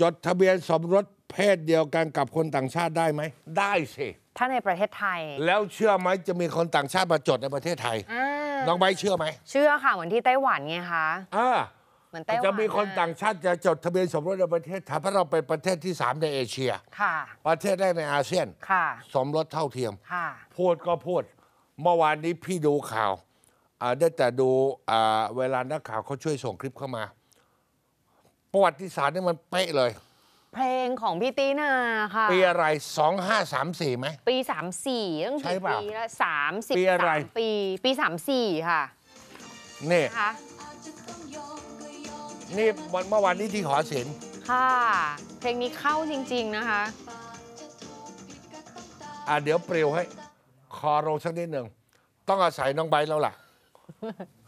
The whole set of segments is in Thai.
จดทะเบียนสมรสเพศเดียวกันกับคนต่างชาติได้ไหมได้สิถ้าในประเทศไทย แล้วเชื่อไหมจะมีคนต่างชาติมาจดในประเทศไทยน้องใบเชื่อไหมเชื่อค่ะ เหมือนที่ไต้หวันไงคะอ่าเหมือนไต้หวันจะมีคนต่างชาติจะจดทะเบียนสมรสในประเทศไทยเพราะเราเป็นประเทศที่3ในเอเชียค่ะประเทศแรกในอาเซียนค่ะ สมรสเท่าเทียมค่ะพูดก็พูดเมื่อวานนี้พี่ดูข่าวอ่าได้แต่ดูอ่าเวลานักข่าวเขาช่วยส่งคลิปเข้ามาประวัติศาสตร์นี่มันเป๊ะเลย เพลงของพี่ตีนาค่ะ ปีอะไรสองห้าสามสี่ไหมปีสามสี่เปล่ปีละิบปีอะไรสามปีปีค่ะ นี่นะคะนี่วันเมื่อวานนี้ที่ขอศิลปค่ะเพลงนี้เข้าจริงๆนะคะอ่ะเดี๋ยวเปรียวให้ คอโรงสักนิดหนึ่ง ต้องอาศัยน้องใบรแล้วล่ะ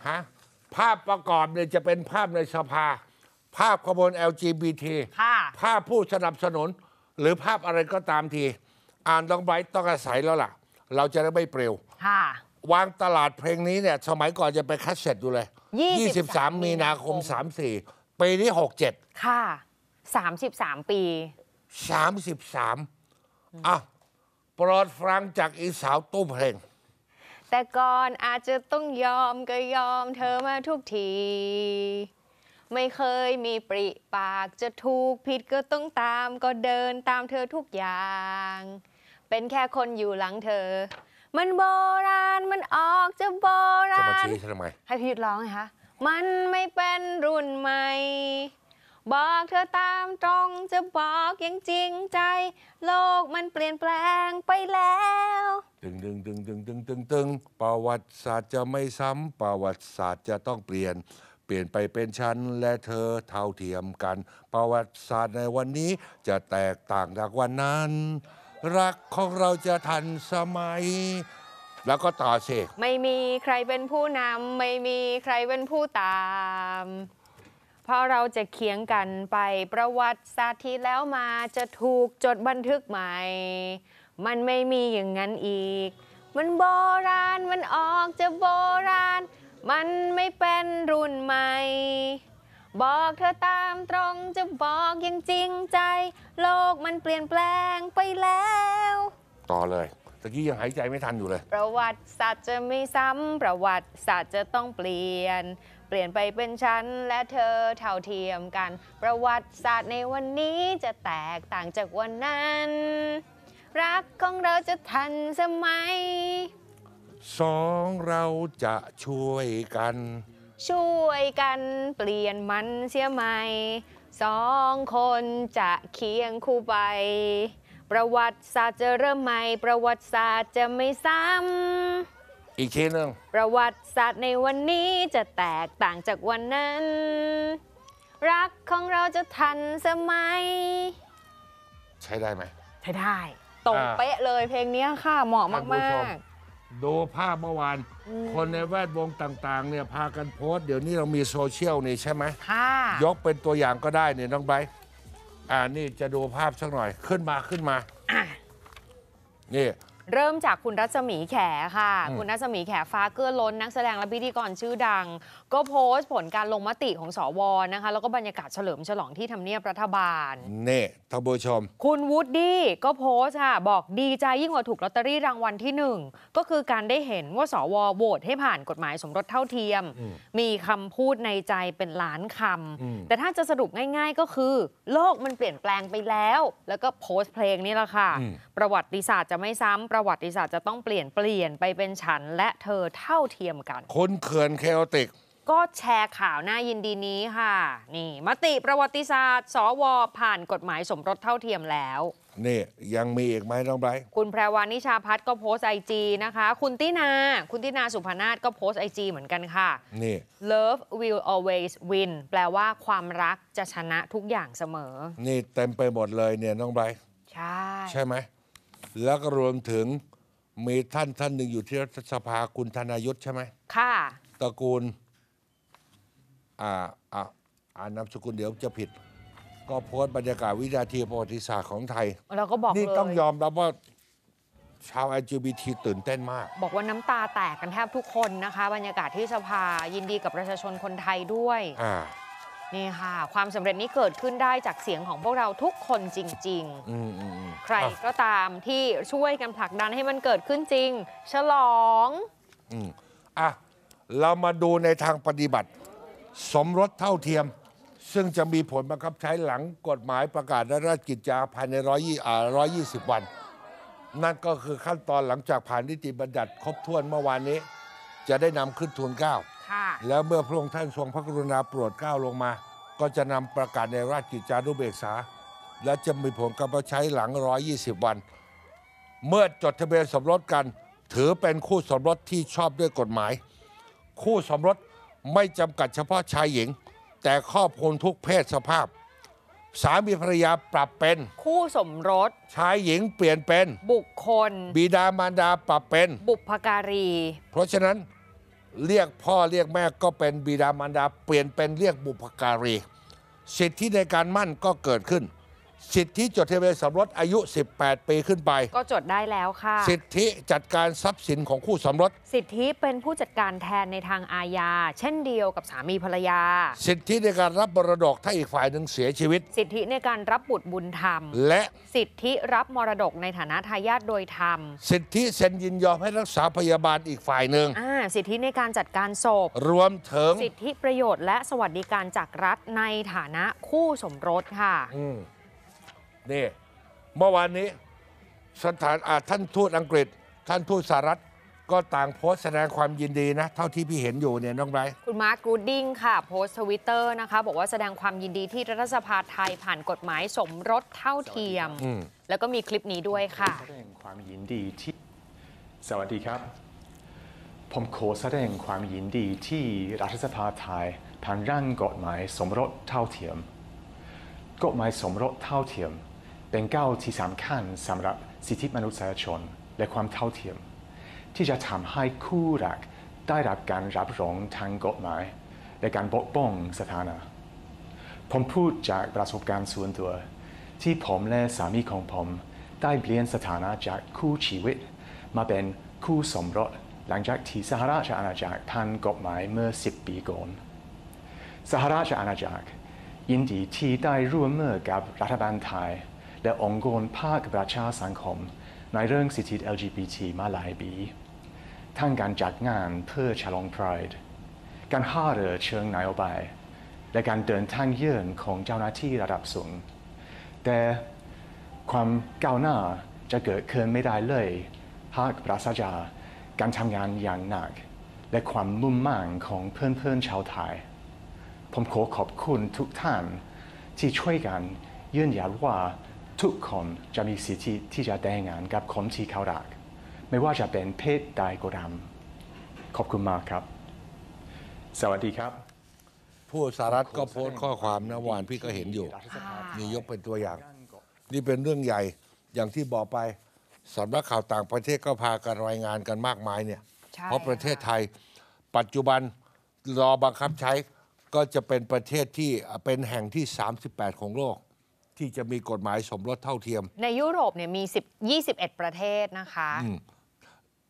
ฮะภาพประกอบเนี่ยจะเป็นภาพในสภาภาพขบวน LGBT ภาพผู้สนับสนุน หรือภาพอะไรก็ตามที อ่านต้องไบรต้องอาศัยแล้วล่ะ เราจะได้ไม่เปลีย่วางตลาดเพลงนี้เนี่ย สมัยก่อนจะไปคัดเสร็จอยู่เลย23 มีนาคม 34 ปีนี้ 67 ค่ะ 33 ปี33 อ่ะโปรดฟังจากอีสาวตู้เพลง แต่ก่อนอาจจะต้องยอมก็ยอมเธอมาทุกทีไม่เคยมีปริปากจะถูกผิดก็ต้องตามก็เดินตามเธอทุกอย่าง เป็นแค่คนอยู่หลังเธอ มันโบราณมันออกจะโบจะรามาณชี้ทำไมให้พี่ยุร้องไงคะ มันไม่เป็นรุ่นใหม่ บอกเธอตามตรง จะบอกอย่างจริงใจ โลกมันเปลี่ยนแปลงไปแล้ว ตึงตึงตึงตึงตึงตึงตึงประวัติศาสตร์จะไม่ซ้ำ ประวัติศาสตร์จะต้องเปลี่ยนเปลี่ยนไปเป็นฉันและเธอเท่าเทียมกัน ประวัติศาสตร์ในวันนี้จะแตกต่างจากวันนั้น รักของเราจะทันสมัย แล้วก็ต่อเสกไม่มีใครเป็นผู้นำไม่มีใครเป็นผู้ตาม เพราะเราจะเคียงกันไปประวัติศาสตร์ที่แล้วมาจะถูกจดบันทึกใหม่ มันไม่มีอย่างนั้นอีก มันโบราณมันออกจะโบราณมันไม่เป็นรุ่นใหม่ บอกเธอตามตรงจะบอกอย่างจริงใจ โลกมันเปลี่ยนแปลงไปแล้ว ต่อเลยตะกี้ยังหายใจไม่ทันอยู่เลย ประวัติศาสตร์จะไม่ซ้ำ ประวัติศาสตร์จะต้องเปลี่ยน เปลี่ยนไปเป็นฉัน และเธอเท่าเทียมกัน ประวัติศาสตร์ในวันนี้จะแตกต่างจากวันนั้น รักของเราจะทันสมัยสองเราจะช่วยกัน ช่วยกันเปลี่ยนมันเสียใหม่สองคนจะเคียงคู่ไป ประวัติศาสตร์จะเริ่มใหม่ประวัติศาสตร์จะไม่ซ้ำอีกทีหนึงประวัติศาสตร์ในวันนี้จะแตกต่างจากวันนั้น รักของเราจะทันสมัย ใช้ได้ไหมใช้ได้ ตรงเป๊ะเลยเพลงนี้ค่ะเหมาะมากๆดูภาพเมื่อวานคนในแวดวงต่างๆเนี่ยพากันโพสเดี๋ยวนี้เรามีโซเชียลนี่ใช่ไหมค่ะยกเป็นตัวอย่างก็ได้เนี่ยน้องไบร์อ่านี่จะดูภาพสักหน่อยขึ้นมาขึ้นมา นี่ เริ่มจากคุณรัศมีแขค่ะ คุณรัศมีแขฟ้าเกื้อล้นนักแสดงและพิธีกรชื่อดังก็โพสต์ผลการลงมติของสวนะคะ แล้วก็บรรยากาศเฉลิมฉลองที่ทำเนียบรัฐบาลเนี่ท่านผู้ชม คุณวูดดี้ก็โพสต์ค่ะบอกดีใจยิ่งกว่าถูกลอตเตอรี่รางวัลที่หนึ่งก็คือการได้เห็นว่าสวโหวตให้ผ่านกฎหมายสมรสเท่าเทียม มีคำพูดในใจเป็นล้านคำแต่ถ้าจะสรุปง่าย ๆ ก็คือ โลกมันเปลี่ยนแปลงไปแล้วแล้วก็โพสต์เพลงนี่แหละค่ะ ประวัติศาสตร์จะไม่ซ้ำประวัติศาสตร์จะต้องเปลี่ยนเปลี่ยนไปเป็นฉัน และเธอเท่าเทียมกันคนเขื่อนแคลติกก็แชร์ข่าวน่ายินดีนี้ค่ะ นี่ มติประวัติศาสตร์ สว ผ่านกฎหมายสมรสเท่าเทียมแล้ว นี่ ยังมีอีกไหมน้องไบรท์คุณแพรวานิชาพัฒน์ก็โพสต์ไอจีนะคะ คุณตินาคุณตินาสุพนาศก็โพสต์ไอจีเหมือนกันค่ะ นี่ Love will always win แปลว่าความรักจะชนะทุกอย่างเสมอ นี่เต็มไปหมดเลยเนี่ยน้องไบรท์ใช่ใช่ไหมแล้วก็รวมถึง มีท่านท่านหนึ่งอยู่ที่รัฐสภาคุณธนายุทธใช่ไหมค่ะตระกูลอ่าอ่าอ่านนามสกุลเดี๋ยวจะผิด ก็โพสต์บรรยากาศวิยาทีประวัติศาสตร์ของไทยเราก็บอกเลย นี่ต้องยอมรับว่าชาว LGBT ตื่นเต้นมาก บอกว่าน้ำตาแตกกันแทบทุกคนนะคะ บรรยากาศที่สภายินดีกับประชาชนคนไทยด้วยอ่านี่ค่ะ ความสำเร็จนี้เกิดขึ้นได้ จากเสียงของพวกเราทุกคนจริงออืมๆใครก็ตามที่ช่วยกันผลักดันให้มันเกิดขึ้นจริง ฉลองอืมอ่ะเรามาดูในทางปฏิบัติสมรสเท่าเทียมซึ่งจะมีผลบังคับใช้หลังกฎหมายประกาศราชกิจจาภายใน120 วัน นั่นก็คือขั้นตอนหลังจากผ่านนิติบัญญัติครบถ้วนเมื่อวานนี้ จะได้นำขึ้นทูลเก้าแล้วเมื่อพระองค์ท่านทรงพระกรุณาโปรดเก้าลงมา ก็จะนำประกาศในราชกิจจานุเบกษา และจะมีผลกำกับใช้หลัง 120 วัน เมื่อจดทะเบียนสมรสกัน ถือเป็นคู่สมรสที่ชอบด้วยกฎหมาย คู่สมรสไม่จำกัดเฉพาะชายหญิงแต่ครอบคลทุกเพศสภาพ สามีภรรยาปรับเป็น คู่สมรสชายหญิงเปลี่ยนเป็นบุคคลบิดามารดาปรับเป็นบุพการี เพราะฉะนั้น เรียกพ่อเรียกแม่ก็เป็นบิดามารดา เปลี่ยนเป็นเรียกบุพการีสิทธิในการมั่นก็เกิดขึ้นสิทธิจดทะเบียนสมรสอายุ 18ปีขึ้นไป ก็จดได้แล้วค่ะ สิทธิจัดการทรัพย์สินของคู่สมรส สิทธิเป็นผู้จัดการแทนในทางอาญาเช่นเดียวกับสามีภรรยา สิทธิในการรับมรดกถ้าอีกฝ่ายหนึ่งเสียชีวิต สิทธิในการรับบุตรบุญธรรม และสิทธิรับมรดกในฐานะทายาทโดยธรรม สิทธิเซ็นยินยอมให้รักษาพยาบาลอีกฝ่ายหนึ่งสิทธิในการจัดการศพ รวมถึงสิทธิประโยชน์ และสวัสดิการจากรัฐในฐานะคู่สมรสค่ะนี่เมื่อวานนี้สถานอาท่านทูตอังกฤษท่านทูตสหรัฐก็ต่างโพสต์แสดงความยินดีนะเท่าที่พี่เห็นอยู่เนี่ยน้องไบรท์คุณมาร์กรูดดิงค่ะโพสต์ทวิตเตอร์นะคะบอกว่าแสดงความยินดีที่รัฐสภาไทยผ่านกฎหมายสมรสเท่าเทียม แล้วก็มีคลิปนี้ด้วยค่ะแสดงความยินดีที่สวัสดีครับ ผมขอแสดงความยินดีที่รัฐสภาไทย ผ่านร่างกฎหมายสมรสเท่าเทียม กฎหมายสมรสเท่าเทียมเป็นก้าวที่สำคัญสำหรับสิทธิมนุษยชน และความเท่าเทียม ที่จะทำให้คู่รักได้รับการรับรองทางกฎหมายและการปกป้องสถานะ ผมพูดจากประสบการณ์ส่วนตัว ที่ผมและสามีของผม ได้เปลี่ยนสถานะจากคู่ชีวิต มาเป็นคู่สมรสหลังจากที่สหราชอาณาจักรท่านกฎหมายเมื่อ10ปีก่อนสหราชอาณาจักรยินดีที่ได้ร่วมมือกับรัฐบาลไทยและองค์กรภาคประชาสังคมในเรื่องสิทธิ LGBT มาหลายปีทั้งการจัดงานเพื่อฉลอง Pride การหาเรือเชิงนโยบาย และการเดินทางเยือนของเจ้าหน้าที่ระดับสูง แต่ความก้าวหน้าจะเกิดขึ้นไม่ได้เลยหากปราศจากการทำงานอย่างหนัก และความมุ่งมั่นของเพื่อนๆชาวไทย ผมขอขอบคุณทุกท่านที่ช่วยกันยืนยันว่าทุกคนจะมีสิทธิที่จะแต่งงานกับคนที่เขารักไม่ว่าจะเป็นเพศใดก็ตามขอบคุณมากครับ สวัสดีครับ ผู้สารัฐก็โพสต์ข้อความนะวานพี่ก็เห็นอยู่นี่ยกเป็นตัวอย่าง นี่เป็นเรื่องใหญ่อย่างที่บอกไปสำนักข่าวต่างประเทศก็พากันรายงานกันมากมายเนี่ยเพราะประเทศไทยปัจจุบันรอบังคับใช้ก็จะเป็นประเทศที่เป็นแห่งที่ 38 ของโลกที่จะมีกฎหมายสมรสเท่าเทียม ในยุโรปเนี่ยมี10 21 ประเทศนะคะ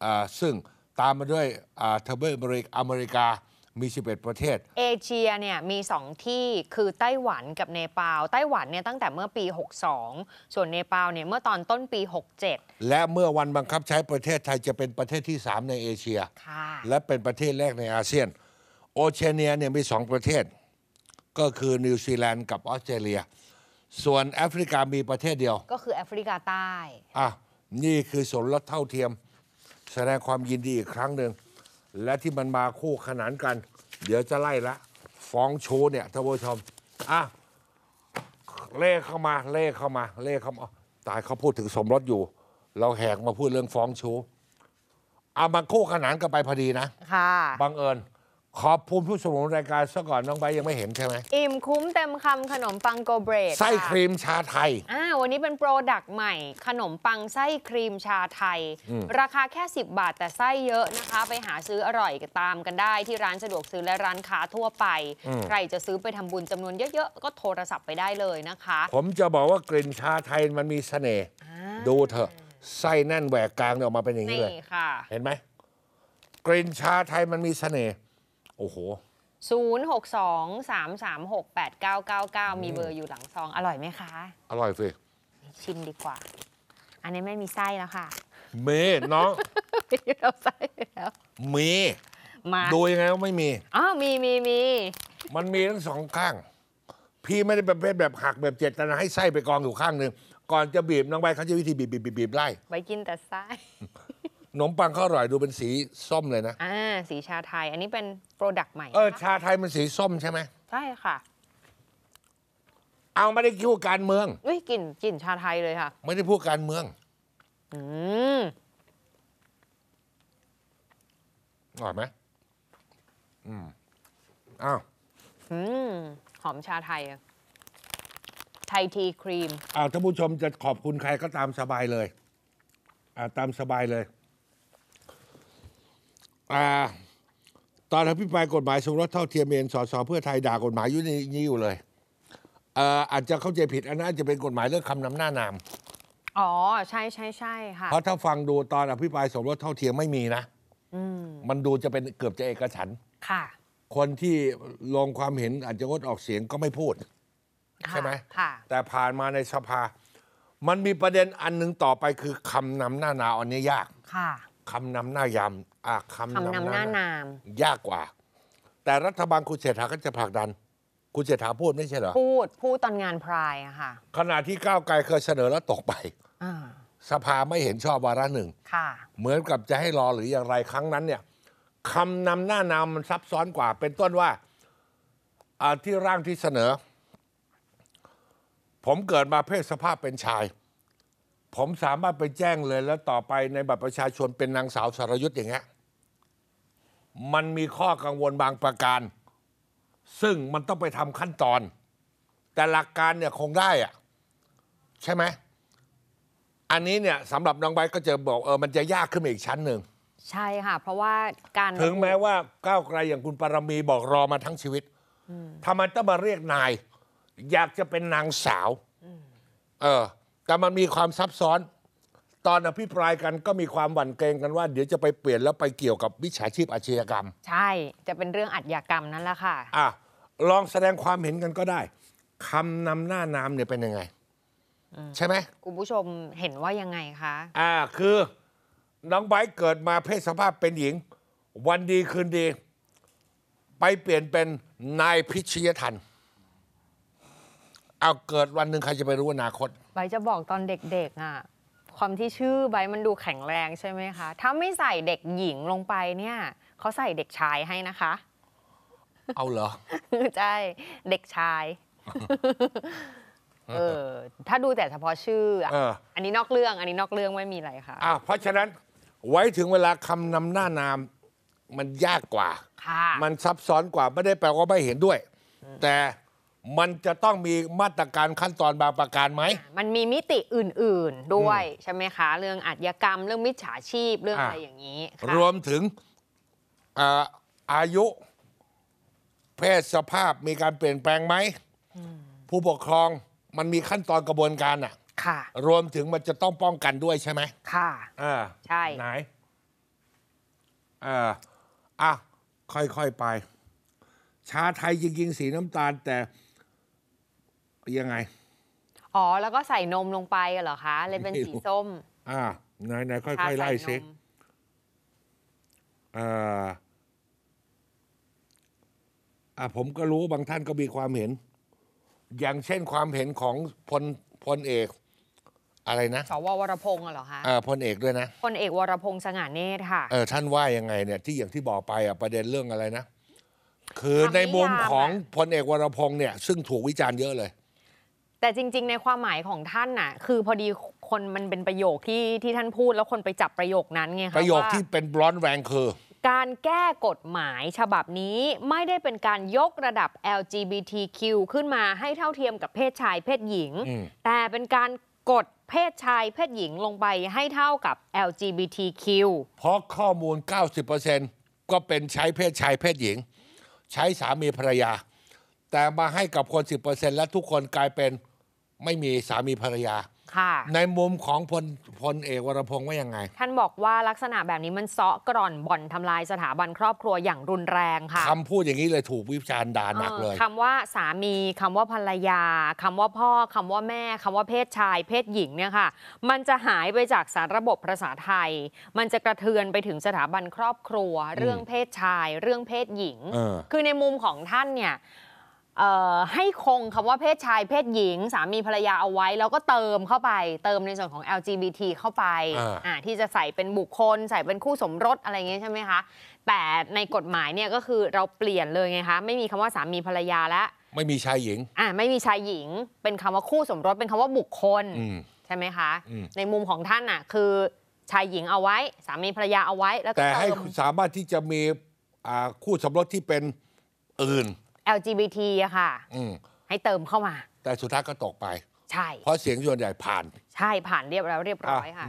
อ่าซึ่งตามมาด้วยอ่าทวีปอเมริกาอเมริกามี 11 ประเทศ เอเชียเนี่ยมี 2 ที่คือไต้หวันกับเนปาลไต้หวันเนี่ยตั้งแต่เมื่อปี62 ส่วนเนปาลเนี่ยเมื่อตอนต้นปี 67 และเมื่อวันบังคับใช้ประเทศไทยจะเป็นประเทศที่ 3 ในเอเชียและเป็นประเทศแรกในอาเซียน โอเชียเนียเนี่ยมี 2 ประเทศ ก็คือนิวซีแลนด์กับออสเตรเลียส่วนแอฟริกามีประเทศเดียว ก็คือแอฟริกาใต้ อ่ะ นี่คือสนลดเท่าเทียม แสดงความยินดีอีกครั้งหนึ่ง และที่มันมาคู่ขนานกัน เดี๋ยวจะไล่ละ ฟ้องโชว์เนี่ยท่านผู้ชมอ่ะเล่เข้ามาเล่เข้ามาเล่เข้ามาตายเขาพูดถึงสมรสอยู่ เราแหกมาพูดเรื่องฟ้องโชวเอามาคู่ขนานกันไปพอดีนะค่ะบังเอิญขอบคุมผู้สนับสนุนรายการซะก่อนน้องใบยังไม่เห็นใช่ไหมอิ่มคุ้มเต็มคำขนมปังโกเบรดไส้ครีมชาไทย อ่าวันนี้เป็นโปรดักต์ใหม่ ขนมปังไส้ครีมชาไทย ราคาแค่ 10 บาทแต่ไส้เยอะนะคะ ไปหาซื้ออร่อยตามกันได้ ที่ร้านสะดวกซื้อและร้านค้าทั่วไป ใครจะซื้อไปทำบุญจำนวนเยอะๆก็โทรศัพท์ไปได้เลยนะคะ ผมจะบอกว่ากลิ่นชาไทยมันมีเสน่ห์ดูเถอะไส้แน่นแหวกกลางออกมาเป็นอย่างนี้เลยเห็นไหมกลิ่นชาไทยมันมีเสน่ห์โอ้โห 0623368999 มีเบอร์อยู่หลังซอง อร่อยไหมคะ อร่อยสิชิมดีกว่า อันนี้ไม่มีไส้แล้วค่ะเมย์นาะไม่เอาไส้แล้ว มีมาดูยังไงก็ไม่มีอ๋อมีมีมีมันมีทั้งสองข้าง พี่ไม่ได้ประเภทแบบหักแบบเจ็ตนให้ไส้ไปกองอยู่ข้างหนึ่งก่อนจะบีบน้องใบเขาจะวิธีบีบบีบบีบไล่ไปกินแต่ไส้นมปังเขาอร่อยดูเป็นสีส้มเลยนะอ่าสีชาไทย อันนี้เป็น โปรดักต์ใหม่เออชาไทยมันสีส้มใช่ไหมใช่ค่ะเอาไม่ได้พูดการเมืองอุ้ยกลิ่นกลิ่นชาไทยเลยค่ะ ไม่ได้พูดการเมือง อืมอร่อยไหมอืมอ้าวอืมหอมชาไทยอะไทยทีครีมอ้าวท่านผู้ชมจะขอบคุณใครก็ตามสบายเลย อ่าตามสบายเลยตอนอภิปรายกฎหมายสมรสเท่าเทียมเองสสเพื่อไทยด่ากฎหมายอยู่ในนี้อยู่เลยอาจจะเข้าใจผิด อันนั้นอาจจะเป็นกฎหมาย เรื่องคำนำหน้านาม อ๋อ ใช่ใช่ใช่ค่ะเพราะถ้าฟังดูตอนอภิปรายสมรสเท่าเทียมไม่มีนะมันดูจะเป็นเกือบจะเอกฉันค่ะ คนที่ลงความเห็นอาจจะงดออกเสียงก็ไม่พูด ใช่ไหมแต่ผ่านมาในสภามันมีประเด็นอันหนึ่งต่อไปคือคำนำหน้านาอันนี้ยากคำนำหน้ายามคำคำนำหน้านาม ยากกว่า แต่รัฐบาลคุณเศรษฐาก็จะผลักดันคุณเศรษฐาพูดไม่ใช่เหรอ พูดพูดตอนงานพรายอะค่ะขณะที่ก้าวไกลเคยเสนอแล้วตกไปสภาไม่เห็นชอบวาระหนึ่งเหมือนกับจะให้รอหรืออย่างไรครั้งนั้น เนี่ยคำนำหน้านามมันซับซ้อนกว่า เป็นต้นว่า ที่ร่างที่เสนอ ผมเกิดมาเพศสภาพเป็นชายผมสามารถไปแจ้งเลยแล้วต่อไปในบัตรประชาชนเป็นนางสาวสรยุทธ์อย่างเงี้ยมันมีข้อกังวลบางประการ ซึ่งมันต้องไปทำขั้นตอน แต่หลักการเนี่ยคงได้อะใช่ไหม อันนี้เนี่ยสำหรับน้องใบก็จะบอกเออมันจะยากขึ้นมาอีกชั้นหนึ่งใช่ค่ะ เพราะว่าการถึงแม้ว่า ก้าวไกลอย่างคุณปรมีบอกรอมาทั้งชีวิตทำไมต้องมาเรียกนายอยากจะเป็นนางสาวเออแต่มันมีความซับซ้อน ตอนอภิปรายกัน ก็มีความหวั่นเกรงกัน ว่าเดี๋ยวจะไปเปลี่ยนแล้วไปเกี่ยวกับวิชาชีพอาชญากรรม ใช่จะเป็นเรื่องอัชญากรรมนั่นแหละค่ะ อ่ะ ลองแสดงความเห็นกันก็ได้คำนำหน้านามเนี่ยเป็นยังไงใช่ไหมคุณผู้ชมเห็นว่ายังไงคะ อ่าคือ น้องไบ์เกิดมาเพศสภาพเป็นหญิง วันดีคืนดี ไปเปลี่ยนเป็นนายพิชยทันเอาเกิดวันหนึ่งใครจะไปรู้อนาคตบจะบอกตอนเด็กๆอ่ะ ความที่ชื่อใบมันดูแข็งแรงใช่ไหมคะ ถ้าไม่ใส่เด็กหญิงลงไปเนี่ย เขาใส่เด็กชายให้นะคะ เอาเหรอ ใช่เด็กชาย เออถ้าดูแต่เฉพาะชื่ออออันนี้นอกเรื่องอันนี้นอกเรื่องไม่มีอะไรค่ะอ่ะเพราะฉะนั้นไว้ถึงเวลาคำนำหน้านามมันยากกว่าค่ะมันซับซ้อนกว่าไม่ได้แปลว่าไม่เห็นด้วย แต่มันจะต้องมีมาตรการขั้นตอนบางประการไหม มันมีมิติอื่น ๆด้วย ใช่ไหมคะ เรื่องอาชญากรรม เรื่องมิจฉาชีพเรื่องอะไรอย่างนี้ รวมถึงอาอายุเพศสภาพมีการเปลี่ยนแปลงไหมผู้ปกครองมันมีขั้นตอนกระบวนการอะค่ะ รวมถึงมันจะต้องป้องกันด้วยใช่ไหม ค่ะอ่าใช่ไหนอ่าอ่ะค่อยๆไป ชาไทยจริง ๆ สีน้ำตาลแต่ยังไง อ๋อ แล้วก็ใส่นมลงไปเหรอคะ เลยเป็นสีส้ม อ่าไหนไค่อยๆ ไล่ซิอ่าอ่าผมก็รู้บางท่านก็มีความเห็น อย่างเช่นความเห็นของพลพลเอก อะไรนะสววรพงษ์เหรอคะอ่าพลเอกด้วยนะพลเอกวรพงษ์สง่าเนตรค่ะ เออ ท่านว่ายังไง เนี่ย ที่อย่างที่บอกไปอ่ะ ประเด็นเรื่องอะไรนะ คือในมุมของพลเอกวรพงษ์เนี่ย ซึ่งถูกวิจารณ์เยอะเลยแต่จริง ๆ ในความหมายของท่านน่ะ คือพอดีคนมันเป็นประโยคที่ที่ท่านพูดแล้วคนไปจับประโยคนั้นไงคะประโยคที่เป็นบลอนแวงคือการแก้กฎหมายฉบับนี้ไม่ได้เป็นการยกระดับ LGBTQ ขึ้นมาให้เท่าเทียมกับเพศชายเพศหญิง แต่เป็นการกดเพศชาย เพศหญิงลงไปให้เท่ากับ LGBTQ เพราะข้อมูล 90%ก็เป็นใช้เพศชายเพศหญิง ใช้สามีภรรยา แต่มาให้กับคน 10%และทุกคนกลายเป็นไม่มีสามีภรรยาค่ะ ในมุมของพลพลเอกวรพงศ์ว่ายังไง ท่านบอกว่าลักษณะแบบนี้มันเซาะกร่อนบ่อนทำลายสถาบันครอบครัวอย่างรุนแรงค่ะคำพูดอย่างนี้เลยถูกวิจารณ์ด่าหนักเลยคํคำว่าสามีคำว่าภรรยาคำว่าพ่อคำว่าแม่คำว่าเพศชาย เพศหญิงเนี่ยค่ะ มันจะหายไปจากสารระบบภาษาไทย มันจะกระเทือนไปถึงสถาบันครอบครัว เรื่องเพศชาย เรื่องเพศหญิง คือในมุมของท่านเนี่ยให้คงคำว่าเพศชายเพศหญิง สามีภรรยาเอาไว้ แล้วก็เติมเข้าไปเติมในส่วนของ LGBT เข้าไปที่จะใส่เป็นบุคคลใส่เป็นคู่สมรสอะไรเงี้ยใช่ไหมคะแต่ในกฎหมายเนี่ยก็คือเราเปลี่ยนเลยไงคะไม่มีคำว่าสามีภรรยาแล้วไม่มีชายหญิงอ่าไม่มีชายหญิงเป็นคำว่าคู่สมรสเป็นคำว่าบุคคลใช่ไหมคะในมุมของท่านอ่ะคือชายหญิงเอาไว้ สามีภรรยาเอาไว้แล้วก็แต่ให้สามารถที่จะมีคู่สมรสที่เป็นอื่น LGBT อะค่ะให้เติมเข้ามา แต่สุดท้ายก็ตกไป ใช่เพราะเสียงส่วนใหญ่ผ่าน ใช่ผ่านเรียบร้อยเรียบร้อยค่ะ